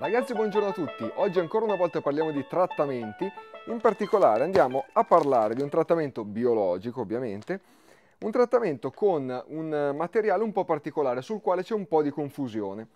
Ragazzi buongiorno a tutti, oggi ancora una volta parliamo di trattamenti, in particolare andiamo a parlare di un trattamento biologico ovviamente, un trattamento con un materiale un po' particolare sul quale c'è un po' di confusione.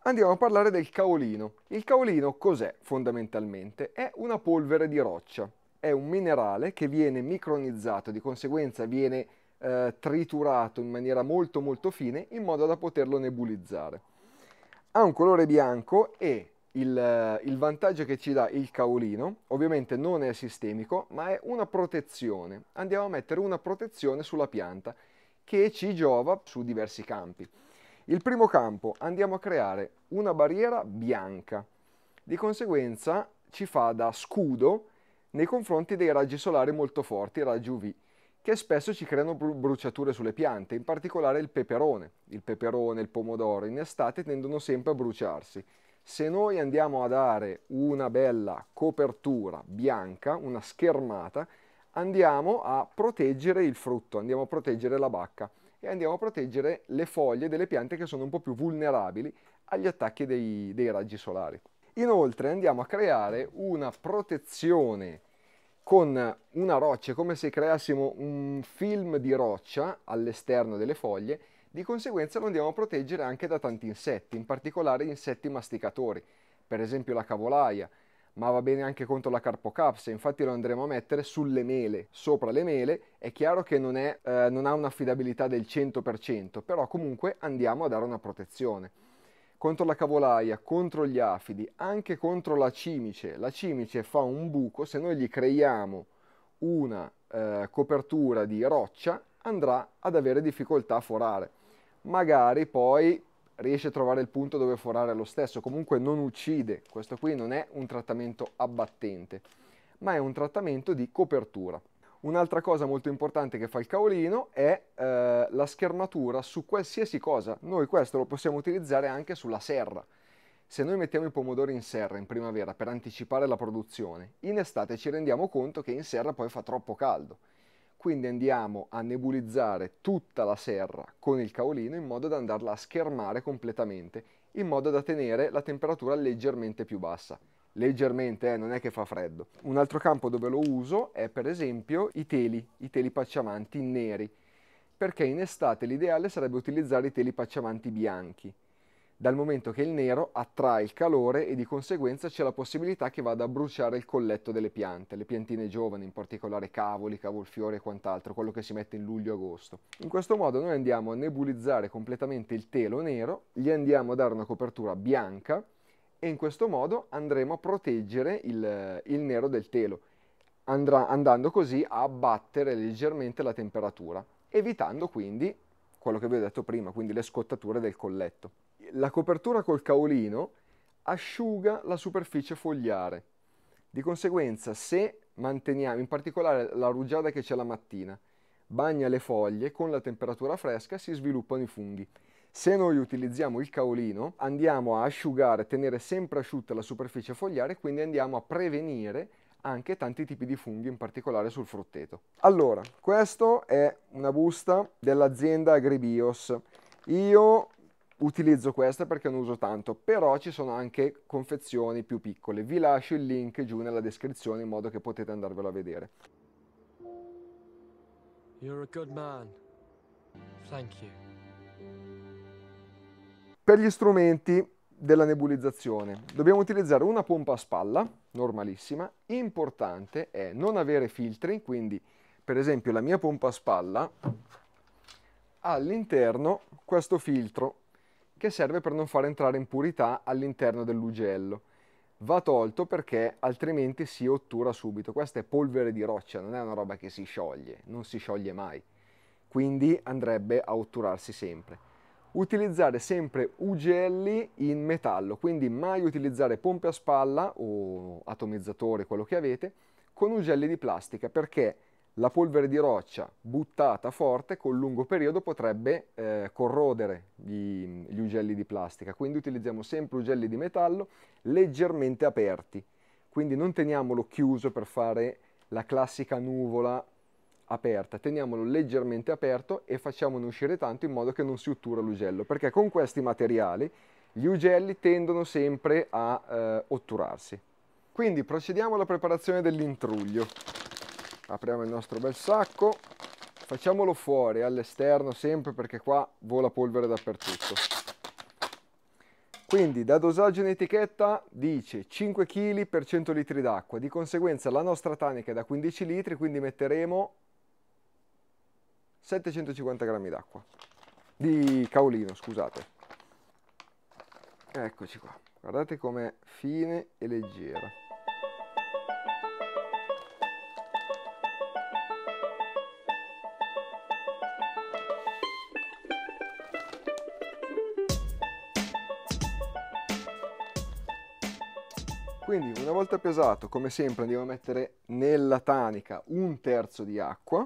Andiamo a parlare del caolino. Il caolino cos'è fondamentalmente? È una polvere di roccia, è un minerale che viene micronizzato, di conseguenza viene eh, triturato in maniera molto molto fine in modo da poterlo nebulizzare. Ha un colore bianco e il, il, vantaggio che ci dà il caolino ovviamente non è sistemico ma è una protezione andiamo a mettere una protezione sulla pianta che ci giova su diversi campi il primo campo andiamo a creare una barriera bianca di conseguenza ci fa da scudo nei confronti dei raggi solari molto forti, raggi UV, che spesso ci creano bruciature sulle piante, in particolare il peperone. Il peperone, il pomodoro in estate tendono sempre a bruciarsi. Se noi andiamo a dare una bella copertura bianca, una schermata, andiamo a proteggere il frutto, andiamo a proteggere la bacca e andiamo a proteggere le foglie delle piante che sono un po' più vulnerabili agli attacchi dei, dei raggi solari. Inoltre andiamo a creare una protezione con una roccia, come se creassimo un film di roccia all'esterno delle foglie di conseguenza lo andiamo a proteggere anche da tanti insetti, in particolare insetti masticatori, per esempio la cavolaia, ma va bene anche contro la carpocapsa, infatti lo andremo a mettere sulle mele, sopra le mele, è chiaro che non, è, eh, non ha un'affidabilità del 100%, però comunque andiamo a dare una protezione. Contro la cavolaia, contro gli afidi, anche contro la cimice, la cimice fa un buco, se noi gli creiamo una eh, copertura di roccia andrà ad avere difficoltà a forare magari poi riesce a trovare il punto dove forare lo stesso, comunque non uccide, questo qui non è un trattamento abbattente, ma è un trattamento di copertura. Un'altra cosa molto importante che fa il caolino è eh, la schermatura su qualsiasi cosa, noi questo lo possiamo utilizzare anche sulla serra. Se noi mettiamo i pomodori in serra in primavera per anticipare la produzione, in estate ci rendiamo conto che in serra poi fa troppo caldo quindi andiamo a nebulizzare tutta la serra con il caolino in modo da andarla a schermare completamente, in modo da tenere la temperatura leggermente più bassa. Leggermente, eh, non è che fa freddo. Un altro campo dove lo uso è per esempio i teli, i teli pacciamanti neri, perché in estate l'ideale sarebbe utilizzare i teli pacciamanti bianchi dal momento che il nero attrae il calore e di conseguenza c'è la possibilità che vada a bruciare il colletto delle piante, le piantine giovani, in particolare cavoli, cavolfiori e quant'altro, quello che si mette in luglio-agosto. In questo modo noi andiamo a nebulizzare completamente il telo nero, gli andiamo a dare una copertura bianca e in questo modo andremo a proteggere il, il nero del telo, andrà, andando così a abbattere leggermente la temperatura, evitando quindi quello che vi ho detto prima, quindi le scottature del colletto la copertura col caolino asciuga la superficie fogliare. Di conseguenza, se manteniamo, in particolare la rugiada che c'è la mattina, bagna le foglie, con la temperatura fresca si sviluppano i funghi. Se noi utilizziamo il caolino, andiamo a asciugare, tenere sempre asciutta la superficie fogliare, quindi andiamo a prevenire anche tanti tipi di funghi, in particolare sul frutteto. Allora, questa è una busta dell'azienda Agribios. Io utilizzo questa perché non uso tanto, però ci sono anche confezioni più piccole. Vi lascio il link giù nella descrizione in modo che potete andarvelo a vedere. You're a good man. Thank you. Per gli strumenti della nebulizzazione dobbiamo utilizzare una pompa a spalla, normalissima. Importante è non avere filtri, quindi per esempio la mia pompa a spalla all'interno questo filtro che serve per non far entrare impurità all'interno dell'ugello. Va tolto perché altrimenti si ottura subito. Questa è polvere di roccia, non è una roba che si scioglie, non si scioglie mai. Quindi andrebbe a otturarsi sempre. Utilizzare sempre ugelli in metallo, quindi mai utilizzare pompe a spalla o atomizzatore, quello che avete, con ugelli di plastica perché la polvere di roccia buttata forte col lungo periodo potrebbe eh, corrodere gli, gli, ugelli di plastica, quindi utilizziamo sempre ugelli di metallo leggermente aperti, quindi non teniamolo chiuso per fare la classica nuvola aperta, teniamolo leggermente aperto e facciamone uscire tanto in modo che non si ottura l'ugello, perché con questi materiali gli ugelli tendono sempre a eh, otturarsi. Quindi procediamo alla preparazione dell'intruglio apriamo il nostro bel sacco facciamolo fuori all'esterno sempre perché qua vola polvere dappertutto quindi da dosaggio in etichetta dice 5 kg per 100 litri d'acqua di conseguenza la nostra tanica è da 15 litri quindi metteremo 750 grammi d'acqua di caolino scusate eccoci qua guardate com'è fine e leggera Quindi una volta pesato, come sempre, andiamo a mettere nella tanica un terzo di acqua,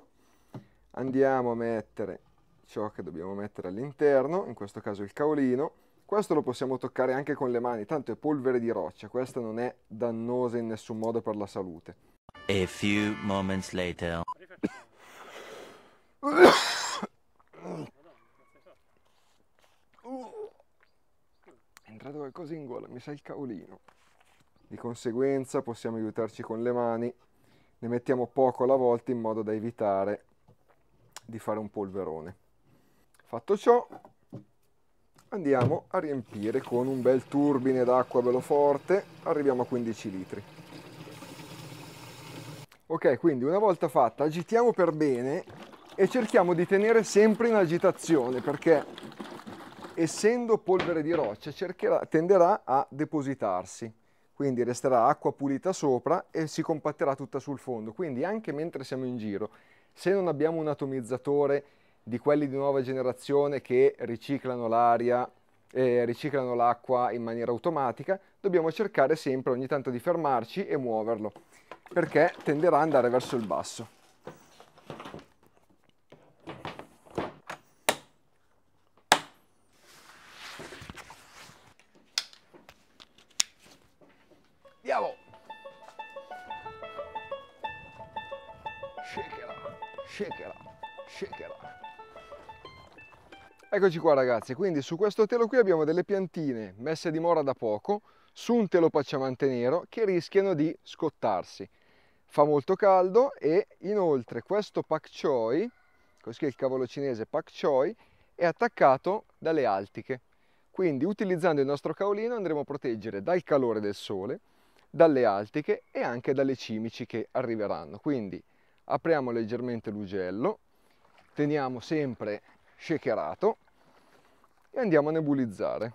andiamo a mettere ciò che dobbiamo mettere all'interno, in questo caso il caolino, questo lo possiamo toccare anche con le mani, tanto è polvere di roccia, questa non è dannosa in nessun modo per la salute. A few moments later. È entrato qualcosa in gola, mi sa il caolino. Di conseguenza possiamo aiutarci con le mani, ne mettiamo poco alla volta in modo da evitare di fare un polverone. Fatto ciò, andiamo a riempire con un bel turbine d'acqua bello forte, arriviamo a 15 litri. Ok, quindi una volta fatta agitiamo per bene e cerchiamo di tenere sempre in agitazione perché essendo polvere di roccia cercherà, tenderà a depositarsi quindi resterà acqua pulita sopra e si compatterà tutta sul fondo. Quindi anche mentre siamo in giro, se non abbiamo un atomizzatore di quelli di nuova generazione che riciclano l'aria, e riciclano l'acqua in maniera automatica, dobbiamo cercare sempre ogni tanto di fermarci e muoverlo, perché tenderà ad andare verso il basso. Andiamo! Shakela, shakela, shakela. Eccoci qua ragazzi, quindi su questo telo qui abbiamo delle piantine messe a dimora da poco, su un telo pacciamante nero, che rischiano di scottarsi. Fa molto caldo e inoltre questo pak choi, così è il cavolo cinese pak choi, è attaccato dalle altiche. Quindi utilizzando il nostro caolino andremo a proteggere dal calore del sole, dalle Altiche e anche dalle Cimici che arriveranno. Quindi apriamo leggermente l'ugello, teniamo sempre shakerato e andiamo a nebulizzare.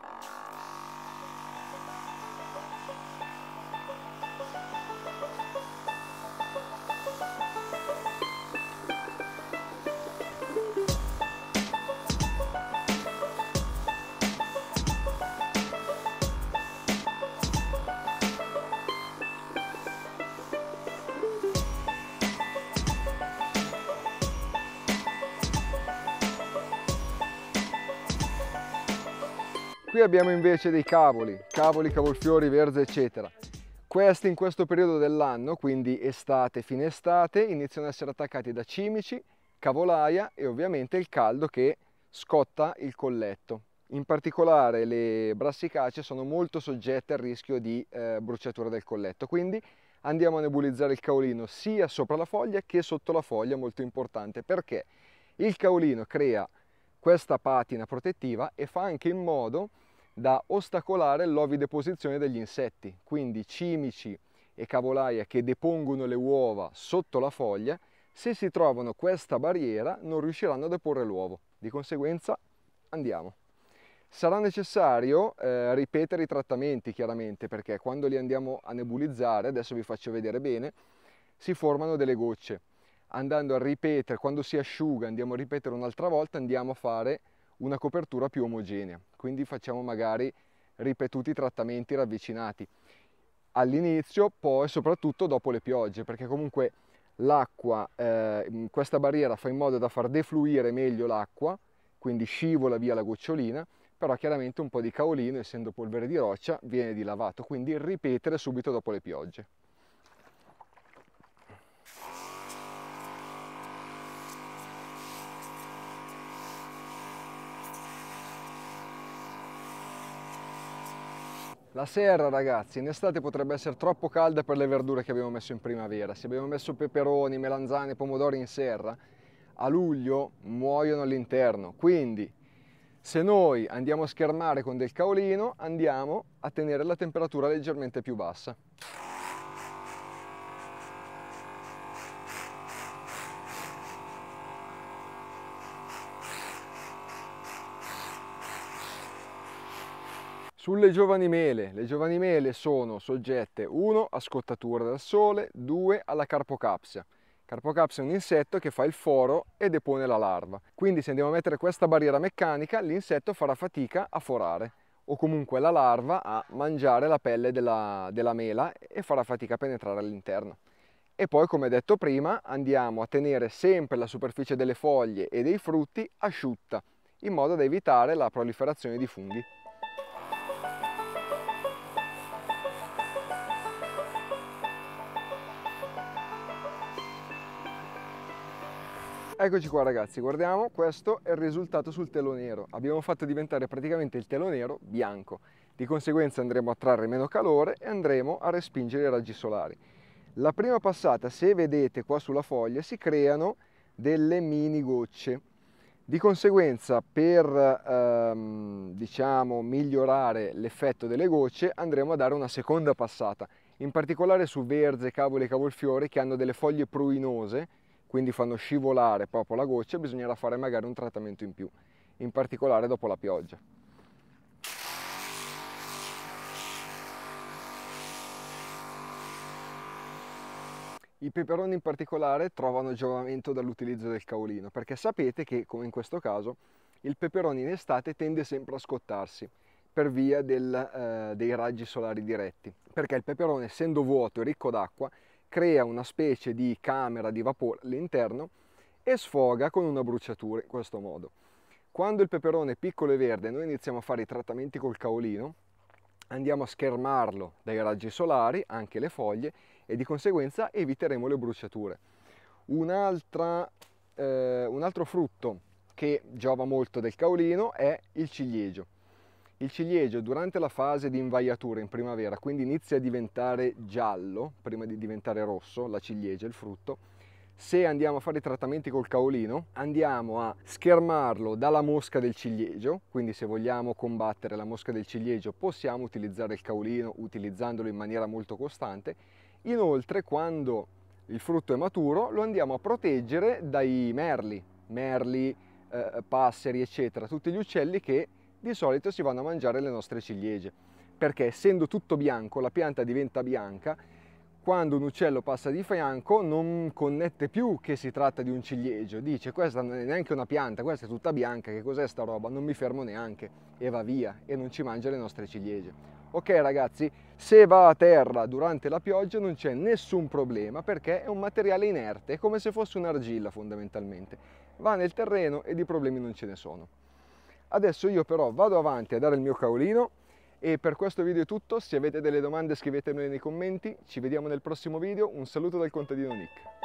qui abbiamo invece dei cavoli, cavoli, cavolfiori, verze eccetera. Questi in questo periodo dell'anno, quindi estate, fine estate, iniziano ad essere attaccati da cimici, cavolaia e ovviamente il caldo che scotta il colletto. In particolare le brassicacee sono molto soggette al rischio di eh, bruciatura del colletto, quindi andiamo a nebulizzare il caolino sia sopra la foglia che sotto la foglia, molto importante perché il caolino crea questa patina protettiva e fa anche in modo da ostacolare l'ovideposizione degli insetti, quindi cimici e cavolaie che depongono le uova sotto la foglia, se si trovano questa barriera non riusciranno a deporre l'uovo. Di conseguenza andiamo. Sarà necessario eh, ripetere i trattamenti chiaramente perché quando li andiamo a nebulizzare, adesso vi faccio vedere bene, si formano delle gocce. Andando a ripetere, quando si asciuga andiamo a ripetere un'altra volta, andiamo a fare una copertura più omogenea, quindi facciamo magari ripetuti trattamenti ravvicinati all'inizio, poi soprattutto dopo le piogge, perché comunque l'acqua, eh, questa barriera fa in modo da far defluire meglio l'acqua, quindi scivola via la gocciolina, però chiaramente un po' di caolino, essendo polvere di roccia, viene dilavato, quindi ripetere subito dopo le piogge. La serra ragazzi in estate potrebbe essere troppo calda per le verdure che abbiamo messo in primavera. Se abbiamo messo peperoni, melanzane, pomodori in serra, a luglio muoiono all'interno. Quindi se noi andiamo a schermare con del caolino andiamo a tenere la temperatura leggermente più bassa. Sulle giovani mele, le giovani mele sono soggette 1 a scottatura dal sole, 2 alla carpocapsia. Carpocapsia è un insetto che fa il foro e depone la larva. Quindi se andiamo a mettere questa barriera meccanica, l'insetto farà fatica a forare o comunque la larva a mangiare la pelle della, della mela e farà fatica a penetrare all'interno. E poi, come detto prima, andiamo a tenere sempre la superficie delle foglie e dei frutti asciutta, in modo da evitare la proliferazione di funghi. Eccoci qua ragazzi, guardiamo, questo è il risultato sul telo nero. Abbiamo fatto diventare praticamente il telo nero bianco. Di conseguenza andremo a trarre meno calore e andremo a respingere i raggi solari. La prima passata, se vedete qua sulla foglia, si creano delle mini gocce. Di conseguenza, per ehm, diciamo, migliorare l'effetto delle gocce, andremo a dare una seconda passata, in particolare su verze, cavoli e cavolfiori che hanno delle foglie pruinose, quindi fanno scivolare proprio la goccia, bisognerà fare magari un trattamento in più, in particolare dopo la pioggia. I peperoni in particolare trovano giovamento dall'utilizzo del caolino, perché sapete che, come in questo caso, il peperone in estate tende sempre a scottarsi per via del, eh, dei raggi solari diretti, perché il peperone essendo vuoto e ricco d'acqua crea una specie di camera di vapore all'interno e sfoga con una bruciatura in questo modo. Quando il peperone è piccolo e verde noi iniziamo a fare i trattamenti col caolino, andiamo a schermarlo dai raggi solari, anche le foglie, e di conseguenza eviteremo le bruciature. Un, eh, un altro frutto che giova molto del caolino è il ciliegio il ciliegio durante la fase di invaiatura in primavera, quindi inizia a diventare giallo, prima di diventare rosso, la ciliegia, il frutto, se andiamo a fare i trattamenti col caolino, andiamo a schermarlo dalla mosca del ciliegio, quindi se vogliamo combattere la mosca del ciliegio possiamo utilizzare il caolino utilizzandolo in maniera molto costante. Inoltre quando il frutto è maturo lo andiamo a proteggere dai merli, merli, eh, passeri eccetera, tutti gli uccelli che di solito si vanno a mangiare le nostre ciliegie, perché essendo tutto bianco, la pianta diventa bianca, quando un uccello passa di fianco non connette più che si tratta di un ciliegio, dice questa non è neanche una pianta, questa è tutta bianca, che cos'è sta roba? Non mi fermo neanche e va via e non ci mangia le nostre ciliegie. Ok ragazzi, se va a terra durante la pioggia non c'è nessun problema perché è un materiale inerte, è come se fosse un'argilla fondamentalmente. Va nel terreno e di problemi non ce ne sono. Adesso io però vado avanti a dare il mio caolino e per questo video è tutto, se avete delle domande scrivetemele nei commenti, ci vediamo nel prossimo video, un saluto dal contadino Nick.